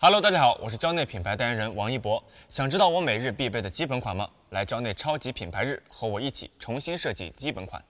Hello，大家好，我是蕉内品牌代言人王一博。想知道我每日必备的基本款吗？来蕉内超级品牌日，和我一起重新设计基本款。